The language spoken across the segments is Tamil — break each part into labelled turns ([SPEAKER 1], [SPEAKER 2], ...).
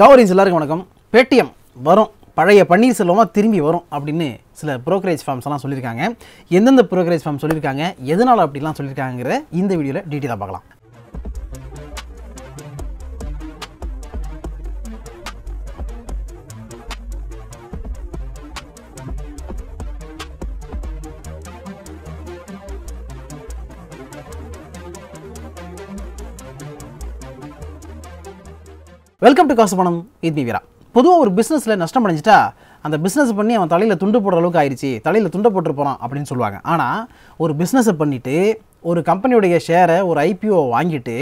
[SPEAKER 1] கவரேஜ் எல்லாருக்கும் வணக்கம் பேடிஎம் வரும் பழைய பன்னீர்செல்வமாக திரும்பி வரும் அப்படின்னு சில ப்ரோக்கரேஜ் ஃபார்ம்ஸ் எல்லாம் சொல்லியிருக்காங்க எந்தெந்த ப்ரோக்கரேஜ் ஃபார்ம் சொல்லியிருக்காங்க எதனால் அப்படிலாம் சொல்லியிருக்காங்கிற இந்த வீடியோவில் டீட்டெயிலாக பார்க்கலாம் வெல்கம் டு காசு பணம் இது வீரா பொதுவாக ஒரு பிஸ்னஸில் நஷ்டம் அடைஞ்சிட்டா அந்த பிஸ்னஸ் பண்ணி அவன் தலையில் துண்டு போடுற அளவுக்கு ஆயிடுச்சு தலையில் துண்டை போட்டு போகிறான் அப்படின்னு சொல்லுவாங்க ஆனால் ஒரு பிஸ்னஸை பண்ணிவிட்டு ஒரு கம்பெனியுடைய ஷேரை ஒரு ஐபிஓ வாங்கிட்டு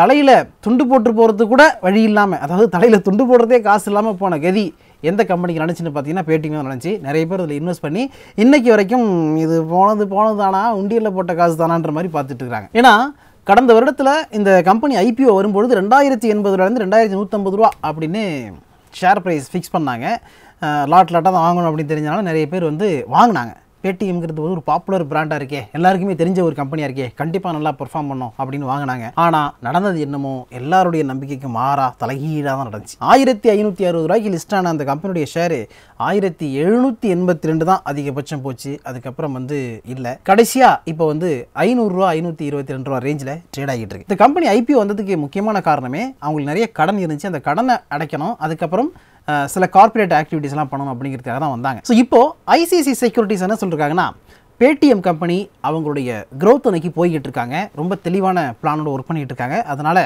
[SPEAKER 1] தலையில் துண்டு போட்டு போகிறது கூட வழி இல்லாமல் அதாவது தலையில் துண்டு போடுறதே காசு இல்லாமல் போன கதி எந்த கம்பெனிக்கு நினச்சின்னு பார்த்தீங்கன்னா பேட்டிங்கும் நினச்சி நிறைய பேர் அதில் இன்வெஸ்ட் பண்ணி இன்றைக்கி வரைக்கும் இது போனது போனது தானா உண்டியலில் போட்ட காசு தானான்ற மாதிரி பார்த்துட்டு இருக்கிறாங்க ஏன்னா கடந்த வருடத்தில் இந்த கம்பெனி ஐபிஓ வரும்பொழுது ரெண்டாயிரத்தி எண்பதுலேருந்து ரெண்டாயிரத்தி நூற்றம்பது ரூபா அப்படின்னு ஷேர் ப்ரைஸ் ஃபிக்ஸ் பண்ணாங்க லாட் லாட்டாக தான் வாங்கணும் அப்படின்னு தெரிஞ்சனால நிறைய பேர் வந்து வாங்கினாங்க பேடிஎம்ங்கிறது ஒரு பாப்புலர் பிராண்டாக இருக்கே எல்லாருக்குமே தெரிஞ்ச ஒரு கம்பெனியாக இருக்கே கண்டிப்பாக நல்லா பெர்ஃபார்ம் பண்ணும் அப்படின்னு வாங்கினாங்க ஆனால் நடந்தது என்னமோ எல்லாருடைய நம்பிக்கைக்கு மாறா தலைகீழாக தான் நடந்துச்சு ஆயிரத்தி ஐநூற்றி அறுபது ரூபாய்க்கு லிஸ்டான அந்த கம்பெனியுடைய ஷேர் ஆயிரத்தி எழுநூற்றி எண்பத்தி ரெண்டு தான் அதிகபட்சம் போச்சு அதுக்கப்புறம் வந்து இல்லை கடைசியாக இப்போ வந்து ஐநூறுரூவா ஐநூற்றி இருபத்தி ரெண்டு ரூபா ரேஞ்சில் ட்ரேட் ஆகிட்டு இருக்கு இந்த கம்பெனி ஐபிஓ வந்ததுக்கு முக்கியமான காரணமே அவங்களுக்கு நிறைய கடன் இருந்துச்சு அந்த கடனை அடைக்கணும் அதுக்கப்புறம் சில கார்பரேட் ஆக்டிவிட்டீஸ்லாம் பண்ணணும் அப்படிங்கிறதுக்காக தான் வந்தாங்க ஸோ இப்போது ஐசிசி செக்யூரிட்டிஸ் என்ன சொல்லியிருக்காங்கன்னா பேடிஎம் கம்பெனி அவங்களுடைய க்ரோத் அன்னைக்கு போய்கிட்டு இருக்காங்க ரொம்ப தெளிவான பிளானோட ஒர்க் பண்ணிகிட்டு இருக்காங்க அதனால்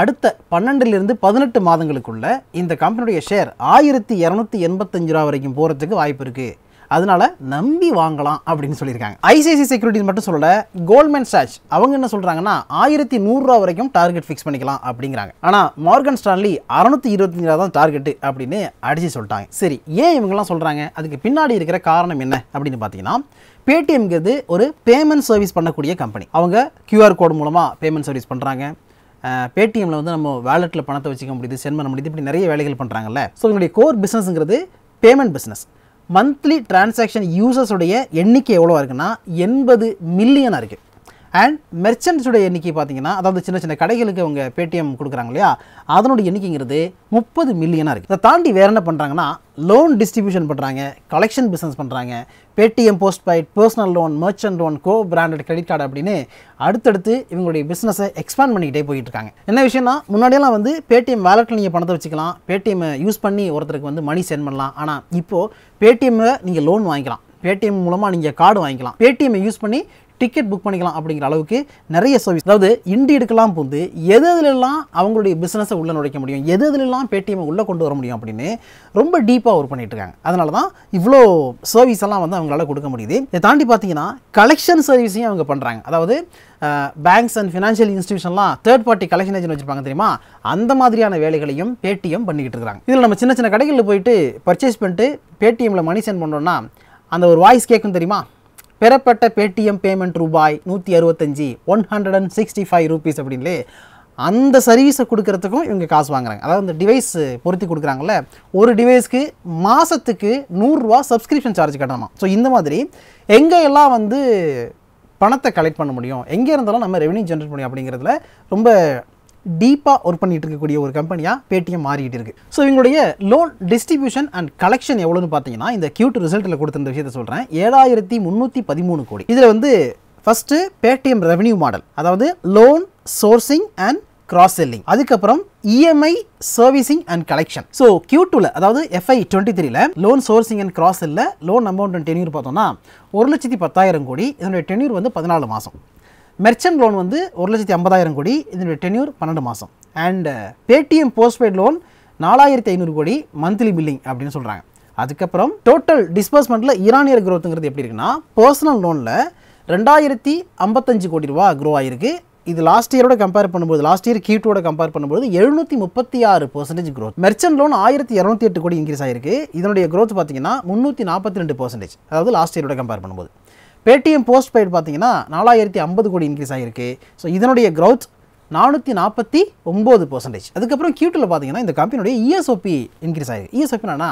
[SPEAKER 1] அடுத்த பன்னெண்டுலேருந்து பதினெட்டு மாதங்களுக்குள்ள இந்த கம்பெனியுடைய ஷேர் ஆயிரத்தி இரநூத்தி எண்பத்தஞ்சு ரூபா வரைக்கும் போகிறதுக்கு வாய்ப்பு இருக்குது அதனால நம்பி வாங்கலாம் அப்படின்னு சொல்லியிருக்காங்க ஐசிஐசி செக்யூரிட்டிஸ் மட்டும் சொல்லல கோல்ட்மேன் ஸ்டாச் அவங்க என்ன சொல்றாங்கன்னா ஆயிரத்தி நூறுரூவா வரைக்கும் டார்கெட் ஃபிக்ஸ் பண்ணிக்கலாம் அப்படிங்கிறாங்க ஆனால் மார்கன் ஸ்டான்லி அறுநூத்தி இருபத்தஞ்சு ரூபா தான் டார்கெட் அப்படின்னு அடிச்சு சொல்லிட்டாங்க சரி ஏன் இவங்கெல்லாம் சொல்றாங்க அதுக்கு பின்னாடி இருக்கிற காரணம் என்ன அப்படின்னு பார்த்தீங்கன்னா பேடிஎம்ங்கிறது ஒரு பேமெண்ட் சர்வீஸ் பண்ணக்கூடிய கம்பெனி அவங்க கியூஆர் கோடு மூலமாக பேமெண்ட் சர்வீஸ் பண்ணுறாங்க பேடிஎம்மில் வந்து நம்ம வேலெட்டில் பணத்தை வச்சுக்க முடியுது சென்ட் பண்ண முடியுது இப்படி நிறைய வேலைகள் பண்ணுறாங்கல்ல ஸோ இவங்களுடைய கோர் பிஸ்னஸ்ங்கிறது பேமெண்ட் பிஸ்னஸ் மந்த்லி டிரான்சாக்ஷன் யூசர்ஸுடைய எண்ணிக்கை எவ்வளோ இருக்குன்னா எண்பது மில்லியனாக இருக்குது அண்ட் மெர்ச்சன்ட்ஸுடைய எண்ணிக்கை பார்த்தீங்கன்னா அதாவது சின்ன சின்ன கடைகளுக்கு அவங்க பேடிஎம் கொடுக்குறாங்க இல்லையா அதனுடைய எண்ணிக்கைங்கிறது முப்பது மில்லியனாக இருக்குது இதை தாண்டி வேறு என்ன பண்ணுறாங்கன்னா லோன் டிஸ்ட்ரிபியூஷன் பண்ணுறாங்க கலெக்ஷன் பிஸ்னஸ் பண்ணுறாங்க Paytm postpaid personal loan merchant loan co branded credit card அப்படின்னு அடுத்தடுத்து இவங்களுடைய பிஸ்னஸை எக்ஸ்பேண்ட் பண்ணிக்கிட்டே போயிட்டு இருக்காங்க என்ன விஷயம்னா முன்னாடியெல்லாம் வந்து பேடிஎம் வேலெட்டில் நீங்கள் பணத்தை வச்சுக்கலாம் பேடிஎம்மை யூஸ் பண்ணி ஒருத்தருக்கு வந்து மணி சென்ட் பண்ணலாம் ஆனால் இப்போது பேடிஎம்மை நீங்கள் லோன் வாங்கிக்கலாம் பேடிஎம் மூலமாக நீங்கள் கார்டு வாங்கிக்கலாம் பேடிஎம்மை யூஸ் பண்ணி டிக்கெட் புக் பண்ணிக்கலாம் அப்படிங்கிற அளவுக்கு நிறைய சர்வீஸ் அதாவது இண்டி எடுக்கலாம் புகுந்து எது எதுலெல்லாம் அவங்களுடைய பிஸ்னஸை உள்ளே நுழைக்க முடியும் எது எதுலெல்லாம் பேடிஎம்மை உள்ளே கொண்டு வர முடியும் அப்படின்னு ரொம்ப டீப்பாக ஒர்க் பண்ணிகிட்டு இருக்காங்க அதனால தான் இவ்வளோ சர்வீஸ் எல்லாம் வந்து அவங்களால கொடுக்க முடியுது இதை தாண்டி பார்த்தீங்கன்னா கலெக்ஷன் சர்வீஸையும் அவங்க பண்ணுறாங்க அதாவது பேங்க்ஸ் அண்ட் ஃபினான்ஷியல் இன்ஸ்டியூஷன்லாம் தேர்ட் பார்ட்டி கலெக்ஷன் ஏஜென்ட் வச்சுருப்பாங்க தெரியுமா அந்த மாதிரியான வேலைகளையும் பேடிஎம் பண்ணிக்கிட்டு இருக்காங்க இதில் நம்ம சின்ன சின்ன கடைகளில் போயிட்டு பர்ச்சேஸ் பண்ணிட்டு பேடிஎம்மில் மணி சென்ட் பண்ணோன்னா அந்த ஒரு வாய்ஸ் கேட்கும் தெரியுமா பெறப்பட்ட பேடிஎம் பேமெண்ட் ரூபாய் நூற்றி அறுபத்தஞ்சி one hundred and sixty five rupees அப்படின்னு அந்த சர்வீஸை கொடுக்கறதுக்கும் இவங்க காசு வாங்குறாங்க அதாவது இந்த டிவைஸ் பொருத்தி கொடுக்குறாங்கல்ல ஒரு டிவைஸ்க்கு மாதத்துக்கு நூறுரூவா சப்ஸ்கிரிப்ஷன் சார்ஜ் கட்டணுமா ஸோ இந்த மாதிரி எங்கே எல்லாம் வந்து பணத்தை கலெக்ட் பண்ண முடியும் எங்கே இருந்தாலும் நம்ம ரெவன்யூ ஜென்ரேட் பண்ணியும் அப்படிங்கிறதுல ரொம்ப டீப்பாக ஒர்க் பண்ணிட்டு இருக்கக்கூடிய ஒரு கம்பெனியாக பேடிஎம் மாறிட்டு இருக்கு ஸோ இவங்களுடைய லோன் டிஸ்ட்ரிபியூஷன் அண்ட் கலெக்ஷன் எவ்வளோன்னு பார்த்தீங்கன்னா இந்த கியூட் ரிசல்ட்டில் கொடுத்திருந்த விஷயத்தை சொல்கிறேன் ஏழாயிரத்தி முந்நூற்றி பதிமூணு கோடி இதில் வந்து ஃபஸ்ட்டு பேடிஎம் ரெவன்யூ மாடல் அதாவது loan sourcing and cross selling அதுக்கப்புறம் EMI servicing and collection so Q டூவில் அதாவது எஃப்ஐ டுவெண்ட்டி த்ரீல லோன் சோர்சிங் அண்ட் கிராஸ் செல்லில் லோன் அமௌண்ட் அண்ட் டென்யூர் பார்த்தோம்னா ஒரு லட்சத்தி பத்தாயிரம் கோடி இதனுடைய டென்யூர் வந்து பதினாலு மாதம் மெர்ச்சன்ட் லோன் வந்து ஒரு லட்சத்தி ஐம்பதாயிரம் கோடி இதனுடைய டென்யூர் பன்னெண்டு மாதம் அண்ட் பேடிஎம் போஸ்ட்பெய்ட் லோன் நாலாயிரத்தி ஐநூறு கோடி மந்த்லி பில்லிங் அப்படின்னு சொல்கிறாங்க அதுக்கப்புறம் டோட்டல் டிஸ்பர்ஸ்மெண்ட்டில் ஈரானியர் க்ரோத்துங்கிறது எப்படி இருக்குன்னா பர்சனல் லோனில் ரெண்டாயிரத்தி ஐம்பத்தஞ்சு கோடி ரூபா க்ரோ ஆகிருக்கு இது லாஸ்ட் இயரோட கம்பேர் பண்ணும்போது லாஸ்ட் இயர் கியூட்டோட கம்பேர் பண்ணும்போது எழுநூற்றி முப்பத்தி ஆறு பர்சன்டேஜ் க்ரோத் மெர்ச்சன்ட் லோன் ஆயிரத்தி இரநூத்தி எட்டு கோடி இன்க்ரீஸ் ஆயிருக்கு இதனுடைய க்ரோத் பார்த்தீங்கன்னா முந்நூற்றி நாற்பத்தி ரெண்டு பர்சன்டேஜ் அதாவது லாஸ்ட் இயரோட கம்பேர் பண்ணும்போது பேடிஎம் போஸ்ட் பெய்டு பார்த்தீங்கன்னா நாலாயிரத்தி ஐம்பது கோடி இன்க்ரீஸ் ஆகிருக்கு ஸோ இதனுடைய க்ரௌத் நானூற்றி நாற்பத்தி ஒம்பது பர்சன்டேஜ் அதுக்கப்புறம் கியூட்டில் பார்த்தீங்கன்னா இந்த கம்பெனியுடைய இஎஸ்ஓபி இன்க்ரீஸ் ஆகிருக்கு இஎஸ்ஓபி என்னன்னா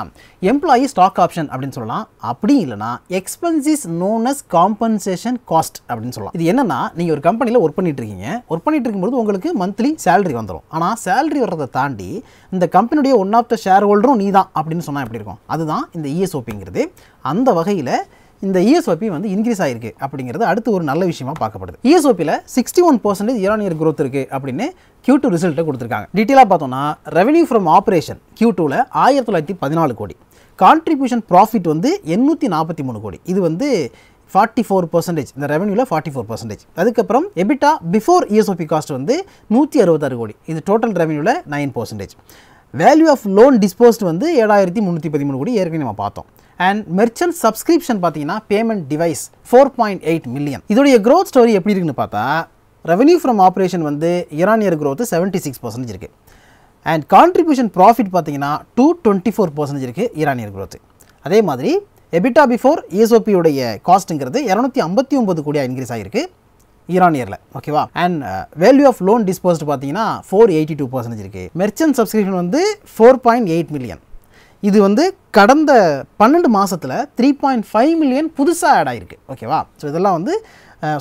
[SPEAKER 1] எம்ப்ளாயி ஸ்டாக் ஆப்ஷன் அப்படின்னு சொல்லலாம் அப்படி இல்லைனா expenses known as compensation cost அப்படின்னு சொல்லலாம் இது என்னன்னா நீங்கள் ஒரு கம்பெனியில் ஒர்க் பண்ணிட்டு இருக்கீங்க ஒர்க் பண்ணிட்டு இருக்கும்போது உங்களுக்கு மந்த்லி சேலரி வந்துடும் ஆனால் சேலரி வர்றதை தாண்டி இந்த கம்பெனியுடைய ஒன் ஆஃப் த ஷேர் ஹோல்டரும் நீ தான் அப்படின்னு சொன்னால் எப்படி இருக்கும் அதுதான் இந்த இஎஸ்ஓபிங்கிறது e அந்த வகையில் இந்த இஎஸ்ஓபி e வந்து இன்க்ரீஸ் ஆகிருக்கு அப்படிங்கிறது அடுத்து ஒரு நல்ல விஷயமா பார்க்கப்படுது இஎஸ்ஓபியில் sixty one percentage year on year growth இருக்குது அப்படின்னு கியூ டூ ரிசல்ட்டை கொடுத்துருக்காங்க டீட்டெயிலாக பார்த்தோம்னா ரெவன்யூ ஃப்ரம் ஆப்ரேஷன் கியூ டூவில் ஆயிரத்தி தொள்ளாயிரத்தி பதினாலு கோடி கான்ட்ரிபியூஷன் ப்ராஃபிட் வந்து எண்ணூற்றி நாற்பத்தி மூணு கோடி இது வந்து ஃபார்ட்டி ஃபோர் பர்சன்டேஜ் இந்த ரெவன்யூவில் ஃபார்ட்டி ஃபோர் பர்சன்டேஜ் அதுக்கப்புறம் எபிட்டா பிஃபோர் இஎஸ்ஓபி காஸ்ட் வந்து நூற்றி அறுபத்தாறு கோடி இது டோட்டல் ரெவன்யூவில் nine percentage value of loan disbursed வந்து ஏழாயிரத்தி முந்நூற்றி பதிமூணு கோடி ஏற்கனவே நம்ம பார்த்தோம் அண்ட் மெர்ச்சன்ட் சப்ஸ்கிரிப்ஷன் பார்த்தீங்கன்னா payment device four point eight million இதோடைய க்ரோத் ஸ்டோரி எப்படி இருக்குன்னு பார்த்தா ரெவன்யூ ஃப்ரம் ஆப்ரேஷன் வந்து year year growth seventy six percentage இருக்குது அண்ட் கான்ட்ரிபியூஷன் ப்ராஃபிட் பார்த்தீங்கன்னா டூ டுவெண்ட்டி ஃபோர் பர்சன்டேஜ் இருக்குது இயர் இயர் க்ரோத்து அதே மாதிரி எபிட்டா பிஃபோர் இஎஸ்ஓபியுடைய காஸ்ட்டுங்கிறது இரநூத்தி ஐம்பத்தி ஒம்பது கோடியாக இன்க்ரீஸ் ஆகிருக்கு இயரான் இயரில் ஓகேவா and value of loan disbursed பார்த்தீங்கன்னா ஃபோர் எயிட்டி டூ பர்சன்டேஜ் இருக்குது மெர்ச்சன்ட் சப்ஸ்கிரிப்ஷன் வந்து ஃபோர் பாயிண்ட் எயிட் மில்லியன் இது வந்து கடந்த பன்னெண்டு மாதத்தில் த்ரீ பாயிண்ட் ஃபைவ் மில்லியன் புதுசாக ஆட் ஆகிருக்கு ஓகேவா ஸோ இதெல்லாம் வந்து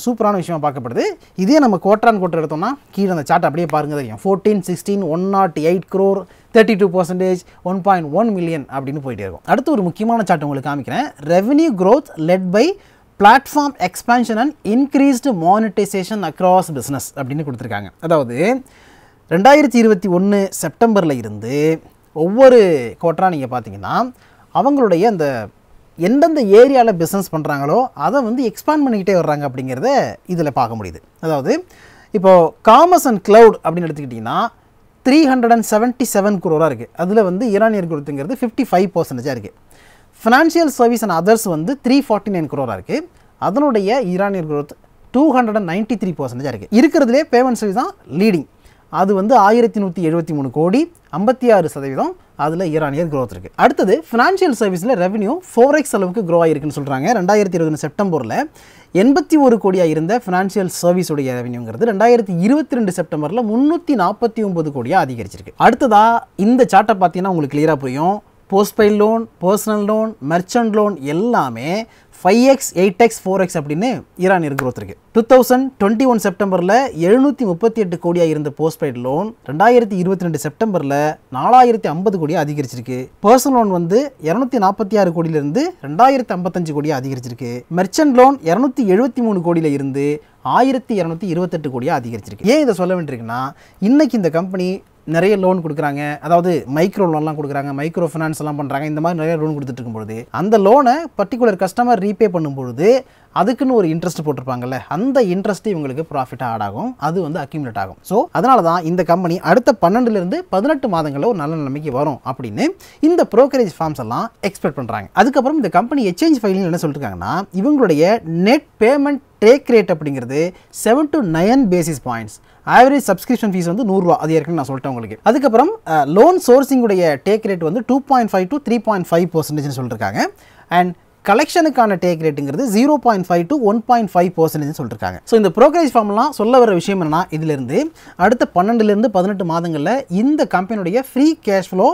[SPEAKER 1] சூப்பரான விஷயமா பார்க்கப்படுது இதே நம்ம கோட்ரான் கோட்டர் எடுத்தோம்னா கீழே அந்த சார்ட் அப்படியே பாருங்க தெரியும் fourteen sixteen one nought eight crore thirty two percentage one point one million அப்படின்னு போயிட்டே இருக்கும் அடுத்து ஒரு முக்கியமான சார்ட் உங்களுக்கு காமிக்கிறேன் revenue growth led by platform expansion and increased monetisation across business அப்படின்னு கொடுத்துருக்காங்க அதாவது ரெண்டாயிரத்தி இருபத்தி ஒன்று செப்டம்பரில் இருந்து ஒவ்வொரு கோட்டராக நீங்கள் பார்த்தீங்கன்னா அவங்களுடைய அந்த எந்தெந்த ஏரியாவில் பிஸ்னஸ் பண்ணுறாங்களோ அதை வந்து எக்ஸ்பேண்ட் பண்ணிக்கிட்டே வர்றாங்க அப்படிங்கிறத இதில் பார்க்க முடியுது அதாவது இப்போது காமர்ஸ் அண்ட் க்ளவுட் அப்படின்னு எடுத்துக்கிட்டிங்கன்னா three hundred and seventy seven குரோராக இருக்குது அதில் வந்து ஈரானியர் குரோத்துங்கிறது ஃபிஃப்டி ஃபைவ் பர்சன்டேஜாக இருக்குது ஃபினான்ஷியல் சர்வீஸ் அண்ட் அதர்ஸ் வந்து த்ரீ ஃபார்ட்டி நைன் குரோராக இருக்குது அதனுடைய year on year growth two hundred and ninety three பர்சன்டேஜாக இருக்குது இருக்கிறதுலே பேமெண்ட் சர்வீஸ் தான் லீடிங் அது வந்து ஆயிரத்தி நூற்றி எழுபத்தி மூணு கோடி ஐம்பத்தி ஆறு சதவீதம் அதில் ஈரானியர் க்ரோத் இருக்குது அடுத்தது ஃபினான்ஷியல் சர்வீஸில் ரெவன்யூ ஃபோர் எக்ஸ் அளவுக்கு க்ரோ ஆகிருக்குன்னு சொல்கிறாங்க ரெண்டாயிரத்தி இருபது செப்டம்பரில் எண்பத்தி ஒரு கோடியாக இருந்த ஃபினான்ஷியல் சர்வீஸுடைய ரெவன்யூங்கிறது ரெண்டாயிரத்தி இருபத்தி ரெண்டு செப்டம்பரில் முந்நூற்றி நாற்பத்தி ஒம்பது கோடியாக அதிகரிச்சிருக்கு அடுத்ததாக இந்த சார்ட்டை பார்த்தீங்கன்னா உங்களுக்கு கிளியராக புரியும் postpaid loan personal loan merchant loan எல்லாமே five X eight X four X அப்படின்னு ஈரான் குரோத் இருக்குது டூ தௌசண்ட் டுவெண்ட்டி ஒன் செப்டம்பரில் எழுநூற்றி முப்பத்தி எட்டு கோடியாக இருந்த போஸ்ட்பைட் லோன் ரெண்டாயிரத்தி இருபத்தி ரெண்டு செப்டம்பரில் நாலாயிரத்தி ஐம்பது கோடியாக அதிகரிச்சிருக்கு பர்சனல் லோன் வந்து இரநூத்தி நாற்பத்தி ஆறு கோடியிலிருந்து ரெண்டாயிரத்தி ஐம்பத்தஞ்சு கோடியாக அதிகரிச்சிருக்கு மெர்ச்சன்ட் லோன் இரநூத்தி எழுபத்தி மூணு கோடியில் இருந்து ஆயிரத்தி இரநூத்தி இருபத்தெட்டு கோடியாக அதிகரிச்சிருக்கு ஏன் இதை சொல்ல வேண்டியிருக்குன்னா இன்றைக்கி இந்த கம்பெனி நிறைய லோன் கொடுக்குறாங்க அதாவது மைக்ரோ லோன்லாம் கொடுக்குறாங்க மைக்ரோ ஃபினான்ஸ் எல்லாம் பண்ணுறாங்க இந்த மாதிரி நிறைய லோன் கொடுத்துட்டு இருக்கும்பொழுது அந்த லோனை பர்டிகுலர் கஸ்டமர் ரீபே பண்ணும்பொழுது அதுக்குன்னு ஒரு இன்ட்ரெஸ்ட் போட்டிருப்பாங்கல்ல அந்த இன்ட்ரெஸ்ட் இவங்களுக்கு ப்ராஃபிட்டாக ஆட் ஆகும் அது வந்து அக்யூமுலேட் ஆகும் ஸோ அதனால தான் இந்த கம்பெனி அடுத்த பன்னெண்டுலேருந்து பதினெட்டு மாதங்களில் ஒரு நல்ல நிலைமைக்கு வரும் அப்படின்னு இந்த ப்ரோக்கரேஜ் ஃபார்ம்ஸ் எல்லாம் எக்ஸ்பெக்ட் பண்ணுறாங்க அதுக்கப்புறம் இந்த கம்பெனி எக்ஸ்சேஞ்ச் ஃபைலிங் என்ன சொல்லிருக்காங்கன்னா இவங்களுடைய நெட் பேமெண்ட் டேக் ரேட் அப்படிங்கிறது seven to nine basis points average subscription fee வந்து நூறுரூவா அது ஏற்கனவே நான் சொல்லிட்டேன் உங்களுக்கு அதுக்கப்புறம் லோன் சோர்சிங்குடைய டேக் ரேட் வந்து two point five to three point five பர்சன்டேஜ்னு சொல்லியிருக்காங்க அண்ட் கலெக்ஷனுக்கான டேக் ரேட்டுங்கிறது zero point five to one point five percentage சொல்லிருக்காங்க ஸோ இந்த ப்ரோக்கரேஜ் ஃபார்ம்லாம் சொல்ல வர விஷயம் என்னன்னா இதிலிருந்து அடுத்த பன்னெண்டுலேருந்து பதினெட்டு மாதங்களில் இந்த கம்பெனியுடைய ஃப்ரீ கேஷ் ஃப்ளோ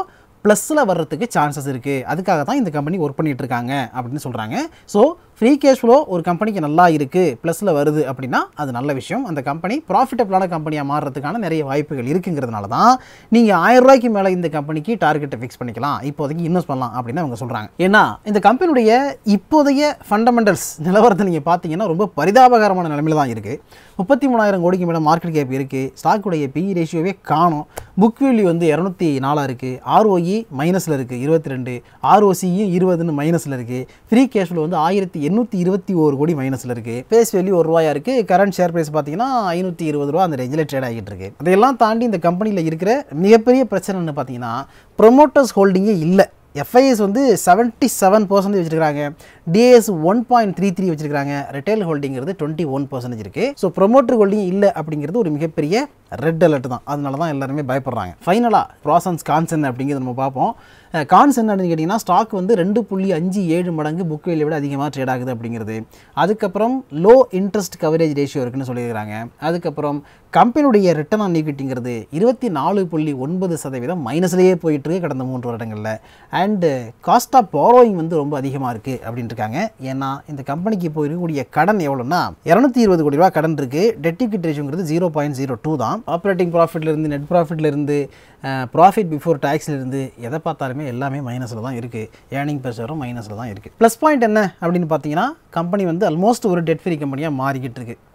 [SPEAKER 1] ப்ளஸில் வர்றதுக்கு சான்சஸ் இருக்குது அதுக்காக தான் இந்த கம்பெனி ஒர்க் பண்ணிகிட்டு இருக்காங்க அப்படின்னு சொல்கிறாங்க ஸோ ஃப்ரீ கேஷ் ஃப்ளோ ஒரு கம்பெனிக்கு நல்லா இருக்குது ப்ளஸில் வருது அப்படின்னா அது நல்ல விஷயம் அந்த கம்பெனி ப்ராஃபிட்டபிளான கம்பெனியாக மாறுறதுக்கான நிறைய வாய்ப்புகள் இருக்குங்கிறதுனால தான் நீங்கள் ஆயிரம் ரூபாய்க்கு மேலே இந்த கம்பெனிக்கு டார்கெட்டை ஃபிக்ஸ் பண்ணிக்கலாம் இப்போதைக்கு இன்வெஸ்ட் பண்ணலாம் அப்படின்னு அவங்க சொல்கிறாங்க ஏன்னா இந்த கம்பெனியுடைய இப்போதைய ஃபண்டமெண்டல்ஸ் நிலவரத்தை நீங்கள் பார்த்தீங்கன்னா ரொம்ப பரிதாபகரமான நிலைமையில் தான் இருக்குது முப்பத்தி மூணாயிரம் கோடிக்கு மேலே மார்க்கெட் கேப் இருக்குது ஸ்டாக்குடைய பிஇ ரேஷியோவே காணும் புக் வேல்யூ வந்து இரநூத்தி நாலாக இருக்குது ஆர்ஓஇ மைனஸில் e இருக்குது இருபத்தி ரெண்டு ஆர்ஓசியும் e இருபதுன்னு மைனஸில் இருக்குது ஃப்ரீ கேஷ் வந்து ஆயிரத்தி எண்ணூற்றி இருபத்தி ஒரு கோடி மைனஸில் இருக்குது பேஸ் வேல்யூ ஒரு ரூபாயாக இருக்குது கரண்ட் ஷேர் ப்ரைஸ் பார்த்தீங்கன்னா ஐநூற்றி இருபது ரூபா அந்த ரேஞ்சில் ட்ரேட் ஆகிட்டு இருக்கு அதையெல்லாம் தாண்டி இந்த கம்பெனியில் இருக்கிற மிகப்பெரிய பிரச்சனைன்னு பார்த்தீங்கன்னா ப்ரொமோட்டர்ஸ் ஹோல்டிங்கே இல்லை எஃப்ஐஎஸ் வந்து செவன்டி செவன் பர்சன்டேஜ் வச்சிருக்காங்க DIs one point three three வச்சிருக்காங்க ரிட்டைல் ஹோல்டிங்கிறது டுவெண்ட்டி ஒன் பர்சன்டேஜ் இருக்கு ஸோ ப்ரொமோட்டர் ஹோல்டிங் இல்லை அப்படிங்கிறது ஒரு மிகப்பெரிய ரெட் அலர்ட் தான் அதனால தான் எல்லாருமே பயப்படுறாங்க ஃபைனலாக ப்ராசன்ஸ் கான்சன் அப்படிங்கிறது நம்ம பார்ப்போம் கான்ஸ் என்னன்னு கேட்டிங்கன்னா ஸ்டாக் வந்து ரெண்டு புள்ளி அஞ்சு ஏழு மடங்கு புக் வெளியை விட அதிகமாக ட்ரேட் ஆகுது அப்படிங்கிறது அதுக்கப்புறம் லோ இன்ட்ரெஸ்ட் கவரேஜ் ரேஷியோ இருக்குன்னு சொல்லியிருக்கிறாங்க அதுக்கப்புறம் கம்பெனியுடைய ரிட்டர்ன் ஆன் ஈக்விட்டிங்கிறது இருபத்தி நாலு புள்ளி ஒன்பது சதவீதம் மைனஸ்லேயே போயிட்டுருக்கு கடந்த மூன்று வருடங்களில் அண்டு காஸ்ட் ஆஃப் பாரோயிங் வந்து ரொம்ப அதிகமாக இருக்குது அப்படின்னு இருக்காங்க ஏன்னா இந்த கம்பெனிக்கு இப்போ இருக்கக்கூடிய கடன் எவ்வளோன்னா இரநூத்தி இருபது கோடி ரூபா கடன் இருக்குது டெட் ஈக்விட் ரேஷியோங்கிறது ஜீரோ பாயிண்ட் ஜீரோ டூ தான் ஆப்ரேட்டிங் ப்ராஃபிட்லேருந்து நெட் ப்ராஃபிட்லேருந்து ப்ராஃபிட் பிஃபோர் டேக்ஸ்லேருந்து எதை பார்த்தாலும் எல்லாமே எல்லாமே மைனஸில் தான் இருக்குது ஏர்னிங் பெர்சரும் மைனஸில் தான் இருக்குது ப்ளஸ் பாயிண்ட் என்ன அப்படின்னு பார்த்தீங்கன்னா கம்பெனி வந்து அல்மோஸ்ட் ஒரு டெட் ஃப்ரீ கம்பெனியாக மாறிக்கிட்டு இருக்குது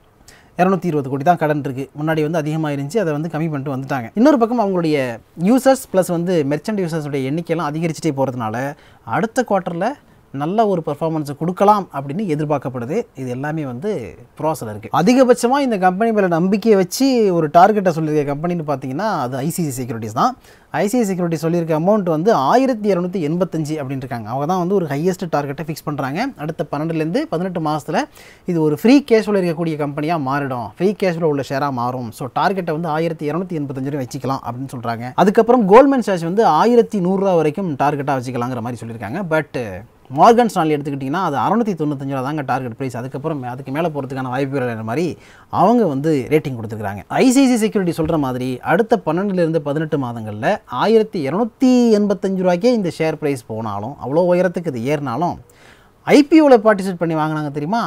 [SPEAKER 1] இரநூத்தி இருபது கோடி தான் கடன் இருக்குது முன்னாடி வந்து அதிகமாக இருந்துச்சு அதை வந்து கம்மி பண்ணிட்டு வந்துட்டாங்க இன்னொரு பக்கம் அவங்களுடைய யூசர்ஸ் ப்ளஸ் வந்து மெர்ச்சன்ட் யூசர்ஸுடைய எண்ணிக்கையெல்லாம் அதிகரிச்சுட்டே போகிறதுனால அடுத்த குவார்ட்டரில் நல்ல ஒரு பர்ஃபார்மன்ஸை கொடுக்கலாம் அப்படின்னு எதிர்பார்க்கப்படுது இது எல்லாமே வந்து ப்ராஸில் இருக்குது அதிகபட்சமாக இந்த கம்பெனி மேலே நம்பிக்கையை வச்சு ஒரு டார்கெட்டை சொல்லியிருக்க கம்பெனின்னு பார்த்தீங்கன்னா அது ஐசிசி செக்யூரிட்டிஸ் தான் ஐசிஐ செக்யூரிட்டி சொல்லியிருக்க அமௌண்ட் வந்து ஆயிரத்தி இரநூத்தி எண்பத்தஞ்சு அப்படின்னு இருக்காங்க அவங்க தான் வந்து ஒரு ஹையஸ்ட் டார்கெட்டை ஃபிக்ஸ் பண்ணுறாங்க அடுத்த பன்னெண்டுலேருந்து பதினெட்டு மாதத்தில் இது ஒரு ஃப்ரீ கேஷில் இருக்கக்கூடிய கம்பெனியாக மாறிடும் ஃப்ரீ கேஷில் உள்ள ஷேராக மாறும் ஸோ டார்கெட்டை வந்து ஆயிரத்தி இரநூத்தி எண்பத்தஞ்சு வச்சுக்கலாம் அப்படின்னு சொல்கிறாங்க அதுக்கப்புறம் கோல்ட்மேன் ஷேர்ஸ் வந்து ஆயிரத்தி நூறுரூவா வரைக்கும் டார்கெட்டாக வச்சுக்கலாங்கிற மாதிரி சொல்லியிருக்காங்க பட் மார்கன் நாள் எடுத்துக்கிட்டிங்கன்னா அது அறநூற்றி தொண்ணூத்தஞ்சு தாங்க டார்கெட் ப்ரைஸ் அதுக்கப்புறம் அதுக்கு மேலே போகிறதுக்கான வாய்ப்பு இல்லை மாதிரி அவங்க வந்து ரேட்டிங் கொடுத்துருக்காங்க ஐசிஐசி செக்யூரிட்டி சொல்கிற மாதிரி அடுத்த பன்னெண்டுலேருந்து பதினெட்டு மாதங்களில் ஆயிரத்தி இரநூத்தி எண்பத்தஞ்சு ரூபாய்க்கே இந்த ஷேர் ப்ரைஸ் போனாலும் அவ்வளோ உயரத்துக்கு இது ஏறினாலும் ஐபிஓவில் பார்ட்டிசிபேட் பண்ணி வாங்கினாங்க தெரியுமா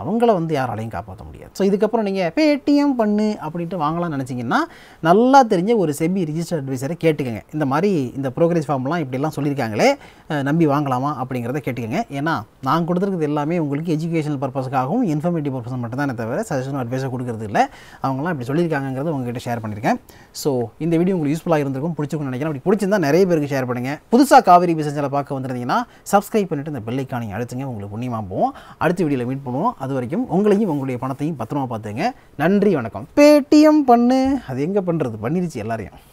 [SPEAKER 1] அவங்கள வந்து யாராலையும் காப்பாற்ற முடியாது ஸோ இதுக்கப்புறம் நீங்கள் பேடிஎம் பண்ணு அப்படின்ட்டு வாங்கலாம்னு நினச்சிங்கன்னா நல்லா தெரிஞ்ச ஒரு செபி ரிஜிஸ்டர் அட்வைசரை கேட்டுக்கங்க இந்த மாதிரி இந்த ப்ரோக்ரஸ் ஃபார்ம்லாம் இப்படிலாம் சொல்லியிருக்காங்களே நம்பி வாங்கலாமா அப்படிங்கிறத கேட்டுக்கோங்க ஏன்னா நான் கொடுத்துருக்குறது எல்லாமே உங்களுக்கு எஜுகேஷனல் பர்பஸ்க்காகவும் இன்ஃபர்மேட்டிவ் பர்பஸ் மட்டும்தானே தவிர சஜஷன் அட்வைஸை கொடுக்குறது இல்லை அவங்களாம் இப்படி சொல்லியிருக்காங்கிறத உங்ககிட்ட ஷேர் பண்ணியிருக்கேன் ஸோ இந்த வீடியோ உங்களுக்கு யூஸ்ஃபுல்லாக இருந்திருக்கும் பிடிச்சிக்கணும் நினைக்கிறேன் அப்படி பிடிச்சிருந்தா நிறைய பேருக்கு ஷேர் பண்ணுங்கள் புதுசாக காவிரி பிசஞ்சலை பார்க்க வந்திருந்தீங்கன்னா சப்ஸ்கிரைப் பண்ணிவிட்டு இந்த பெல்லைக்கானி அழுத்துங்க உங்களுக்கு புண்ணியமாக போவோம் அடுத்த வீடியோவில் மீட் பண்ணுவோம் அது வரைக்கும் உங்களையும் உங்களுடைய பணத்தையும் பத்திரமா பார்த்துங்க நன்றி வணக்கம் பேடிஎம் பண்ணு அது எங்கே பண்ணுறது பண்ணிருச்சு எல்லாரையும்